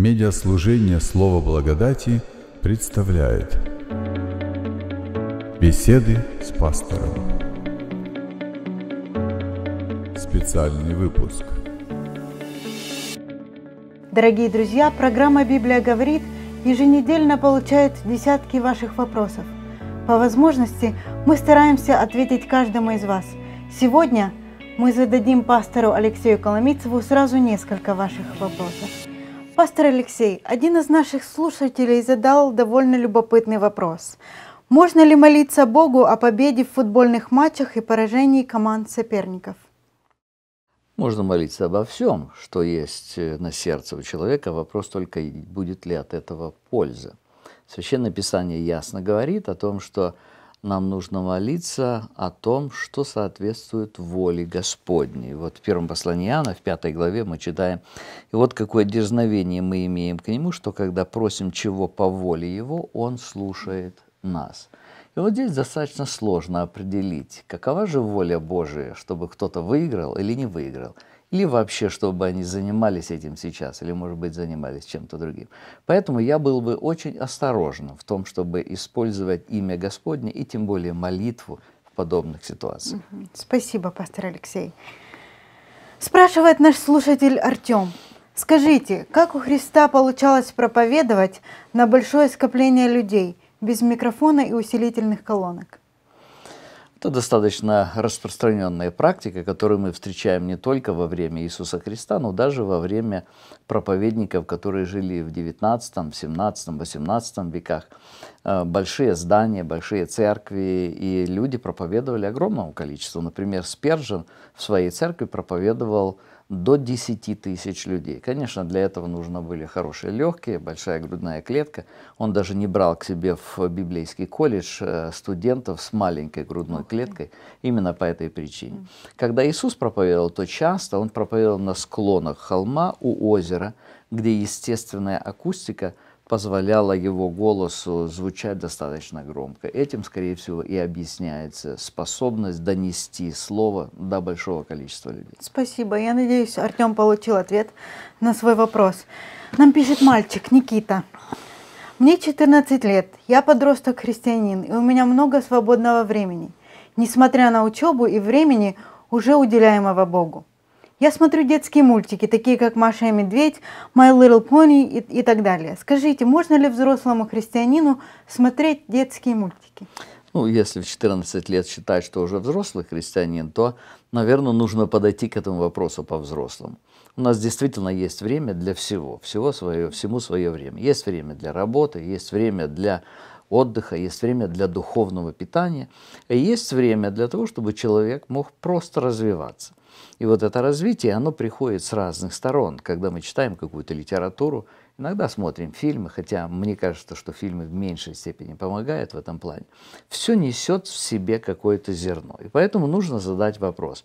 Медиаслужение «Слово благодати» представляет Беседы с пастором Специальный выпуск Дорогие друзья, программа «Библия говорит» еженедельно получает десятки ваших вопросов. По возможности мы стараемся ответить каждому из вас. Сегодня мы зададим пастору Алексею Коломитцеву сразу несколько ваших вопросов. Пастор Алексей, один из наших слушателей задал довольно любопытный вопрос. Можно ли молиться Богу о победе в футбольных матчах и поражении команд соперников? Можно молиться обо всем, что есть э, на сердце у человека. Вопрос только, будет ли от этого польза. Священное Писание ясно говорит о том, что нам нужно молиться о том, что соответствует воле Господней. Вот в первом послании Иоанна, в пятой главе мы читаем, и вот какое дерзновение мы имеем к Нему, что когда просим чего по воле Его, Он слушает нас. И вот здесь достаточно сложно определить, какова же воля Божия, чтобы кто-то выиграл или не выиграл – или вообще, чтобы они занимались этим сейчас, или, может быть, занимались чем-то другим. Поэтому я был бы очень осторожен в том, чтобы использовать имя Господне и тем более молитву в подобных ситуациях. Спасибо, пастор Алексей. Спрашивает наш слушатель Артем. Скажите, как у Христа получалось проповедовать на большое скопление людей без микрофона и усилительных колонок? Это достаточно распространенная практика, которую мы встречаем не только во время Иисуса Христа, но даже во время проповедников, которые жили в 19, 17, 18 веках. Э, большие здания, большие церкви, и люди проповедовали огромному количеству. Например, Спержин в своей церкви проповедовал до 10 тысяч людей. Конечно, для этого нужно были хорошие легкие, большая грудная клетка. Он даже не брал к себе в библейский колледж э, студентов с маленькой грудной клеткой именно по этой причине. Когда Иисус проповедовал, то часто он проповедовал на склонах холма у озера, где естественная акустика – позволяло его голосу звучать достаточно громко. Этим, скорее всего, и объясняется способность донести слово до большого количества людей. Спасибо. Я надеюсь, Артем получил ответ на свой вопрос. Нам пишет мальчик Никита. Мне 14 лет, я подросток-христианин, и у меня много свободного времени, несмотря на учебу и времени, уже уделяемого Богу. Я смотрю детские мультики, такие как «Маша и медведь», «My Little Pony» и, и так далее. Скажите, можно ли взрослому христианину смотреть детские мультики? Ну, если в 14 лет считать, что уже взрослый христианин, то, наверное, нужно подойти к этому вопросу по-взрослому. У нас действительно есть время для всего, всего свое, всему свое время. Есть время для работы, есть время для отдыха, есть время для духовного питания, есть время для того, чтобы человек мог просто развиваться. И вот это развитие, оно приходит с разных сторон. Когда мы читаем какую-то литературу, иногда смотрим фильмы, хотя мне кажется, что фильмы в меньшей степени помогают в этом плане, все несет в себе какое-то зерно. И поэтому нужно задать вопрос,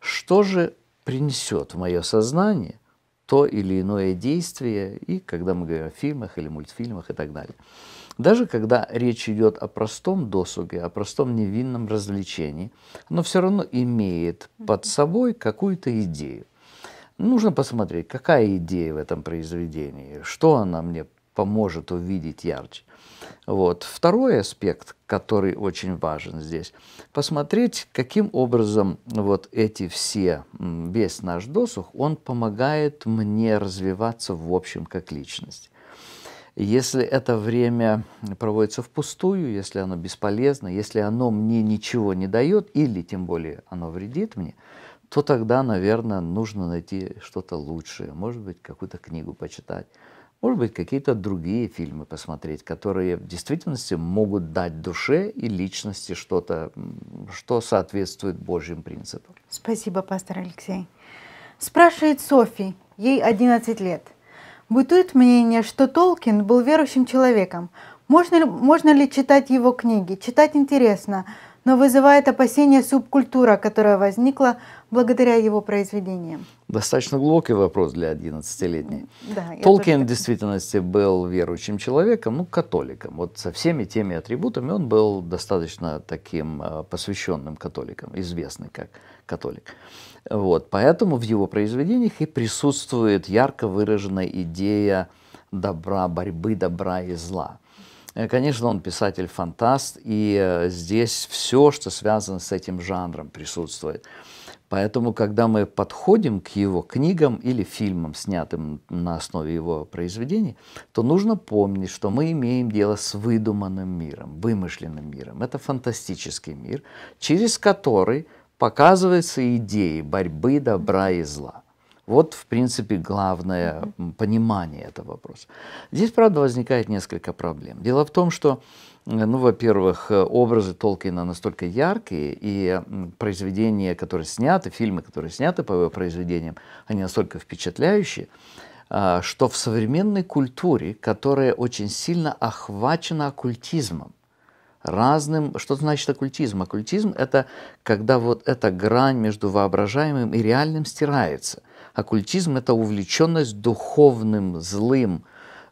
что же принесет в мое сознание то или иное действие, и когда мы говорим о фильмах или мультфильмах и так далее. Даже когда речь идет о простом досуге, о простом невинном развлечении, оно все равно имеет под собой какую-то идею. Нужно посмотреть, какая идея в этом произведении, что она мне поможет увидеть ярче. Вот. Второй аспект, который очень важен здесь, посмотреть, каким образом вот эти все, весь наш досуг, он помогает мне развиваться в общем как личность. Если это время проводится впустую, если оно бесполезно, если оно мне ничего не дает или тем более оно вредит мне, то тогда, наверное, нужно найти что-то лучшее. Может быть, какую-то книгу почитать. Может быть, какие-то другие фильмы посмотреть, которые в действительности могут дать душе и личности что-то, что соответствует Божьим принципам. Спасибо, пастор Алексей. Спрашивает Софи, ей 11 лет. Бытует мнение, что Толкин был верующим человеком. Можно ли, можно ли читать его книги? Читать интересно, но вызывает опасения субкультура, которая возникла благодаря его произведениям? Достаточно глубокий вопрос для 11-летней. Да, Толкин тоже... в действительности был верующим человеком, ну, католиком. Вот со всеми теми атрибутами он был достаточно таким а, посвященным католиком, известный как католик. Вот, поэтому в его произведениях и присутствует ярко выраженная идея добра, борьбы добра и зла. Э, конечно, он писатель-фантаст, и э, здесь все, что связано с этим жанром, присутствует. Поэтому, когда мы подходим к его книгам или фильмам, снятым на основе его произведений, то нужно помнить, что мы имеем дело с выдуманным миром, вымышленным миром. Это фантастический мир, через который показываются идеи борьбы добра и зла. Вот, в принципе, главное понимание этого вопроса. Здесь, правда, возникает несколько проблем. Дело в том, что Э, ну, во-первых, э, образы Толкина настолько яркие, и произведения, которые сняты, фильмы, которые сняты по его произведениям, они настолько впечатляющие, а, что в современной культуре, которая очень сильно охвачена оккультизмом, разным... Что значит оккультизм? Оккультизм – это когда вот эта грань между воображаемым и реальным стирается. Оккультизм – это увлеченность духовным, злым,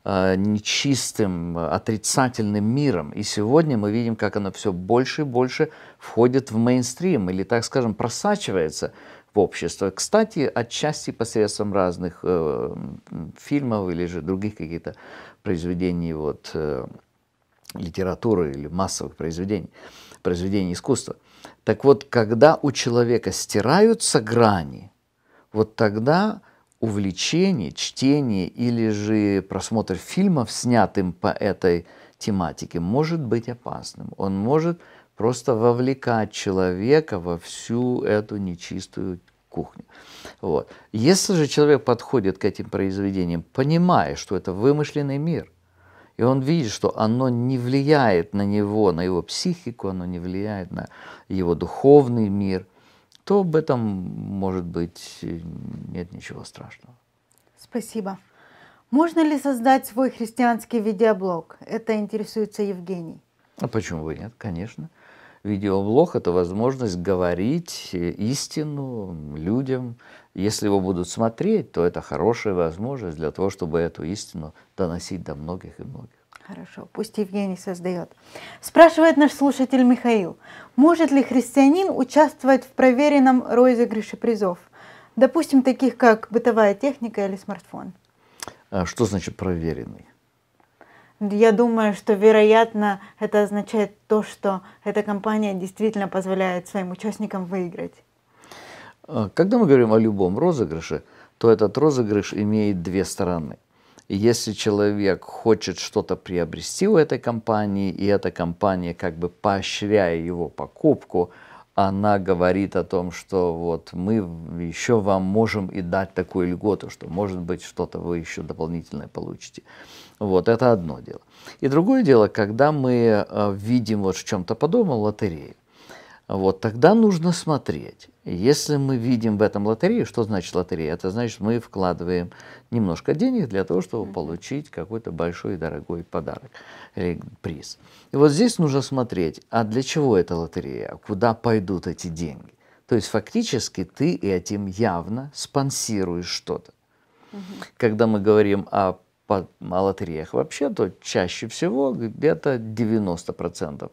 а, нечистым, отрицательным миром. И сегодня мы видим, как оно все больше и больше входит в мейнстрим или, так скажем, просачивается в общество. Кстати, отчасти посредством разных э, фильмов или же других каких-то произведений вот, э, литературы или массовых произведений, произведений искусства. Так вот, когда у человека стираются грани, вот тогда увлечение, чтение или же просмотр фильмов, снятым по этой тематике, может быть опасным. Он может просто вовлекать человека во всю эту нечистую кухню. Вот. Если же человек подходит к этим произведениям, понимая, что это вымышленный мир, и он видит, что оно не влияет на него, на его психику, оно не влияет на его духовный мир, то об этом, может быть, э, нет ничего страшного. Спасибо. Можно ли создать свой христианский видеоблог? Это интересуется Евгений. А почему бы нет? Конечно. Видеоблог – это возможность говорить э, истину людям. Если его будут смотреть, то это хорошая возможность для того, чтобы эту истину доносить до многих и многих. Хорошо, пусть Евгений создает. Спрашивает наш слушатель Михаил, может ли христианин участвовать в проверенном розыгрыше призов? Допустим, таких как бытовая техника или смартфон. А что значит проверенный? Я думаю, что, вероятно, это означает то, что эта компания действительно позволяет своим участникам выиграть. А когда мы говорим о любом розыгрыше, то этот розыгрыш имеет две стороны – если человек хочет что-то приобрести у этой компании, и эта компания, как бы поощряя его покупку, она говорит о том, что вот мы еще вам можем и дать такую льготу, что может быть что-то вы еще дополнительное получите. Вот это одно дело. И другое дело, когда мы э, видим вот в чем-то подобном лотерею вот, тогда нужно смотреть. Если мы видим в этом лотерею, что значит лотерея? Это значит, мы вкладываем немножко денег для того, чтобы получить какой-то большой и дорогой подарок или приз. И вот здесь нужно смотреть, а для чего эта лотерея, куда пойдут эти деньги. То есть фактически ты этим явно спонсируешь что-то. Угу. Когда мы говорим о, о лотереях вообще, то чаще всего где-то 90%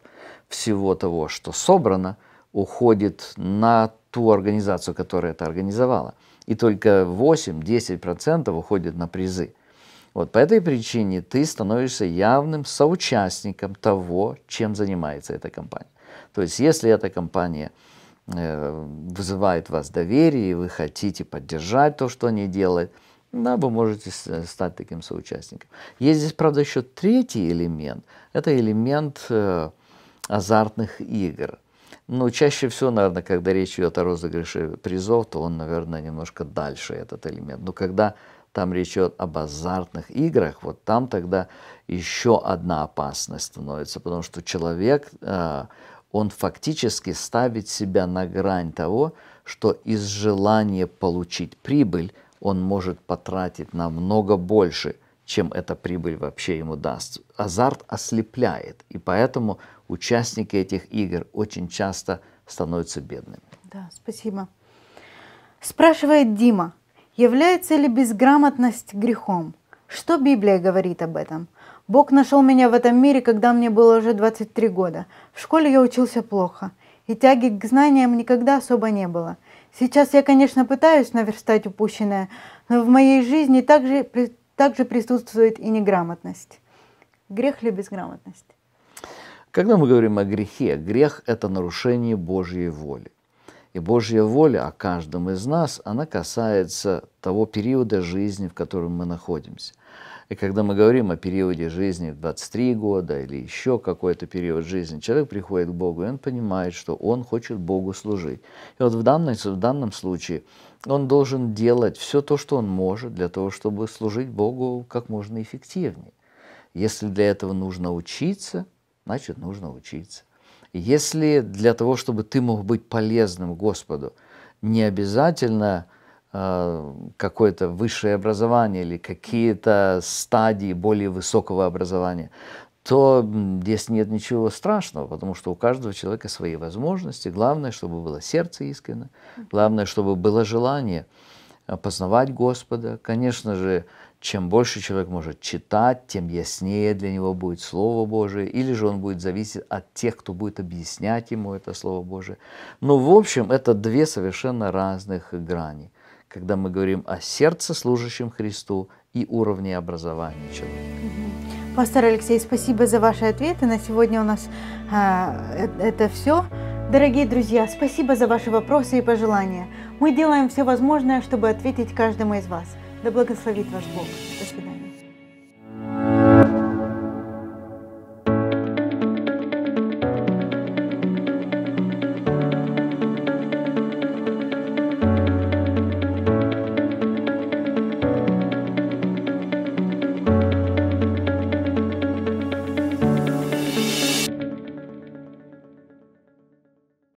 всего того, что собрано – уходит на ту организацию, которая это организовала. И только 8-10% уходит на призы. Вот по этой причине ты становишься явным соучастником того, чем занимается эта компания. То есть если эта компания э, вызывает вас доверие, и вы хотите поддержать то, что они делают, да, вы можете стать таким соучастником. Есть здесь, правда, еще третий элемент. Это элемент э, азартных игр. Ну, чаще всего, наверное, когда речь идет о розыгрыше призов, то он, наверное, немножко дальше этот элемент. Но когда там речь идет об азартных играх, вот там тогда еще одна опасность становится, потому что человек, э, он фактически ставит себя на грань того, что из желания получить прибыль он может потратить намного больше, чем эта прибыль вообще ему даст. Азарт ослепляет, и поэтому участники этих игр очень часто становятся бедными. Да, спасибо. Спрашивает Дима, является ли безграмотность грехом? Что Библия говорит об этом? Бог нашел меня в этом мире, когда мне было уже 23 года. В школе я учился плохо, и тяги к знаниям никогда особо не было. Сейчас я, конечно, пытаюсь наверстать упущенное, но в моей жизни также, также присутствует и неграмотность. Грех ли безграмотность? Когда мы говорим о грехе, грех – это нарушение Божьей воли. И Божья воля о каждом из нас, она касается того периода жизни, в котором мы находимся. И когда мы говорим о периоде жизни в 23 года или еще какой-то период жизни, человек приходит к Богу, и он понимает, что он хочет Богу служить. И вот в, данной, в данном случае он должен делать все то, что он может, для того, чтобы служить Богу как можно эффективнее. Если для этого нужно учиться – значит, нужно учиться. Если для того, чтобы ты мог быть полезным Господу, не обязательно э, какое-то высшее образование или какие-то стадии более высокого образования, то здесь нет ничего страшного, потому что у каждого человека свои возможности. Главное, чтобы было сердце искренне, главное, чтобы было желание э, познавать Господа. Конечно же, чем больше человек может читать, тем яснее для него будет Слово Божие, или же он будет зависеть от тех, кто будет объяснять ему это Слово Божие. Но в общем, это две совершенно разных грани, когда мы говорим о сердце, служащем Христу, и уровне образования человека. Пастор Алексей, спасибо за ваши ответы. На сегодня у нас а, э, это все. Дорогие друзья, спасибо за ваши вопросы и пожелания. Мы делаем все возможное, чтобы ответить каждому из вас. Да благословит вас Бог!